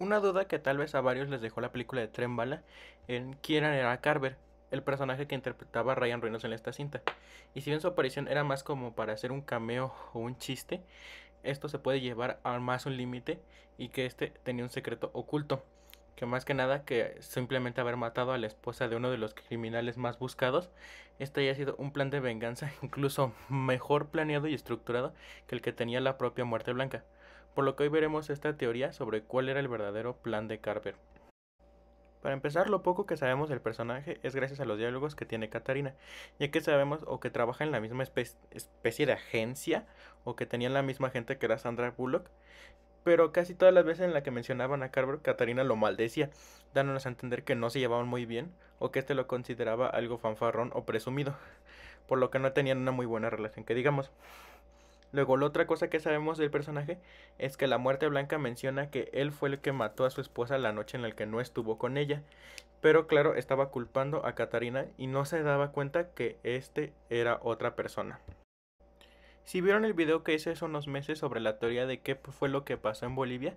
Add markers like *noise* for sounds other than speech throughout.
Una duda que tal vez a varios les dejó la película de Tren Bala en quién era Carver, el personaje que interpretaba a Ryan Reynolds en esta cinta. Y si bien su aparición era más como para hacer un cameo o un chiste, esto se puede llevar a más un límite y que este tenía un secreto oculto. Que más que nada que simplemente haber matado a la esposa de uno de los criminales más buscados, este haya sido un plan de venganza *laughs* incluso mejor planeado y estructurado que el que tenía la propia muerte blanca por lo que hoy veremos esta teoría sobre cuál era el verdadero plan de Carver. Para empezar, lo poco que sabemos del personaje es gracias a los diálogos que tiene Katarina, ya que sabemos o que trabaja en la misma especie de agencia o que tenían la misma gente que era Sandra Bullock, pero casi todas las veces en la que mencionaban a Carver, Katarina lo maldecía, dándonos a entender que no se llevaban muy bien o que este lo consideraba algo fanfarrón o presumido, por lo que no tenían una muy buena relación, que digamos. Luego, la otra cosa que sabemos del personaje es que la muerte blanca menciona que él fue el que mató a su esposa la noche en la que no estuvo con ella. Pero claro, estaba culpando a Katarina y no se daba cuenta que este era otra persona. Si vieron el video que hice hace unos meses sobre la teoría de qué fue lo que pasó en Bolivia,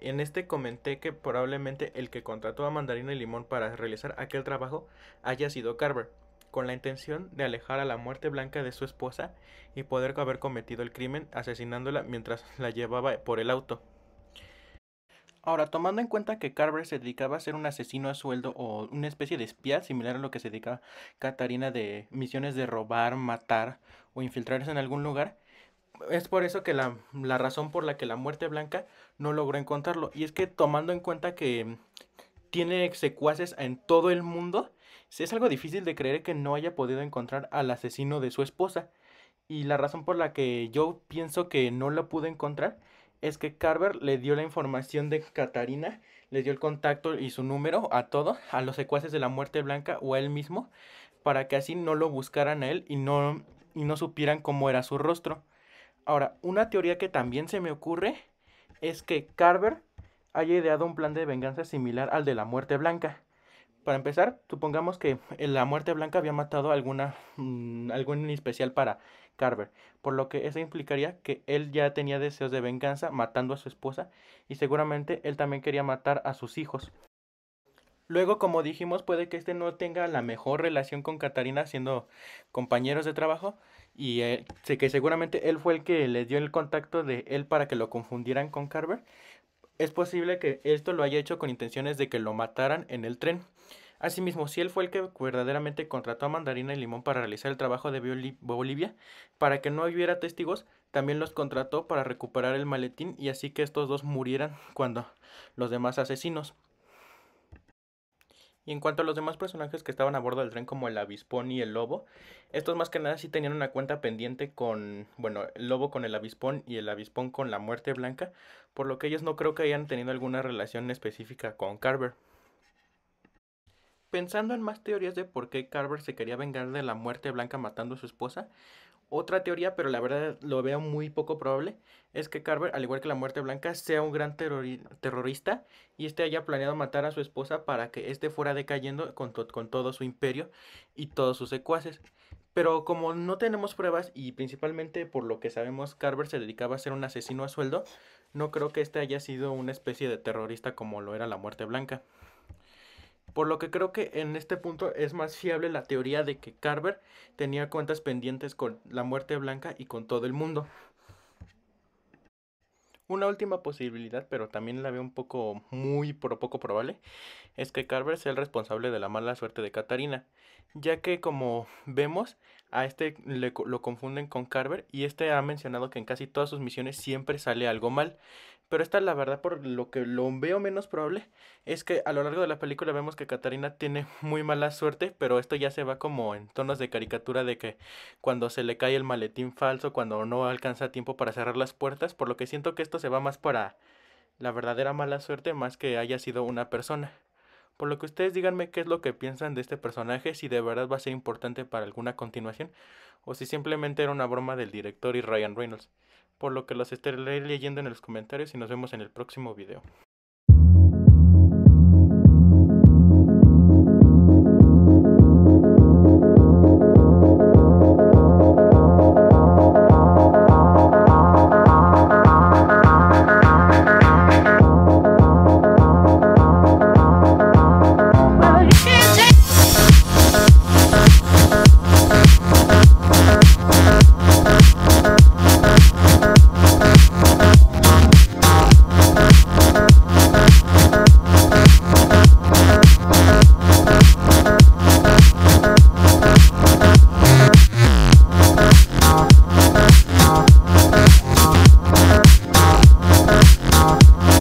en este comenté que probablemente el que contrató a Mandarina y Limón para realizar aquel trabajo haya sido Carver, con la intención de alejar a la muerte blanca de su esposa y poder haber cometido el crimen asesinándola mientras *laughs* la llevaba por el auto. Ahora, tomando en cuenta que Carver se dedicaba a ser un asesino a sueldo o una especie de espía, similar a lo que se dedicaba Catarina de misiones de robar, matar o infiltrarse en algún lugar, es por eso que la, la razón por la que la muerte blanca no logró encontrarlo. Y es que tomando en cuenta que tiene secuaces en todo el mundo, es algo difícil de creer que no haya podido encontrar al asesino de su esposa. Y la razón por la que yo pienso que no lo pude encontrar es que Carver le dio la información de Katarina, le dio el contacto y su número a todos, a los secuaces de la muerte blanca o a él mismo, para que así no lo buscaran a él y no, y no supieran cómo era su rostro. Ahora, una teoría que también se me ocurre es que Carver haya ideado un plan de venganza similar al de la muerte blanca. Para empezar, supongamos que la muerte blanca había matado a alguna, mm, algún especial para Carver, por lo que eso implicaría que él ya tenía deseos de venganza matando a su esposa y seguramente él también quería matar a sus hijos. Luego, como dijimos, puede que este no tenga la mejor relación con Catarina siendo compañeros de trabajo y eh, sé que seguramente él fue el que le dio el contacto de él para que lo confundieran con Carver es posible que esto lo haya hecho con intenciones de que lo mataran en el tren. Asimismo, si él fue el que verdaderamente contrató a Mandarina y Limón para realizar el trabajo de Bolivia, para que no hubiera testigos, también los contrató para recuperar el maletín y así que estos dos murieran cuando los demás asesinos. Y en cuanto a los demás personajes que estaban a bordo del tren, como el avispón y el lobo, estos más que nada sí tenían una cuenta pendiente con, bueno, el lobo con el avispón y el avispón con la muerte blanca, por lo que ellos no creo que hayan tenido alguna relación específica con Carver. Pensando en más teorías de por qué Carver se quería vengar de la muerte blanca matando a su esposa, otra teoría, pero la verdad lo veo muy poco probable, es que Carver, al igual que la muerte blanca, sea un gran terrorista y este haya planeado matar a su esposa para que éste fuera decayendo con, con todo su imperio y todos sus secuaces. Pero como no tenemos pruebas y principalmente por lo que sabemos Carver se dedicaba a ser un asesino a sueldo, no creo que este haya sido una especie de terrorista como lo era la muerte blanca por lo que creo que en este punto es más fiable la teoría de que Carver tenía cuentas pendientes con la muerte blanca y con todo el mundo. Una última posibilidad, pero también la veo un poco muy poco probable, es que Carver sea el responsable de la mala suerte de Katarina, ya que como vemos, a este lo confunden con Carver y este ha mencionado que en casi todas sus misiones siempre sale algo mal. Pero esta, la verdad, por lo que lo veo menos probable, es que a lo largo de la película vemos que Katarina tiene muy mala suerte, pero esto ya se va como en tonos de caricatura de que cuando se le cae el maletín falso, cuando no alcanza tiempo para cerrar las puertas, por lo que siento que esto se va más para la verdadera mala suerte más que haya sido una persona. Por lo que ustedes díganme qué es lo que piensan de este personaje, si de verdad va a ser importante para alguna continuación, o si simplemente era una broma del director y Ryan Reynolds. Por lo que los estaré leyendo en los comentarios y nos vemos en el próximo video.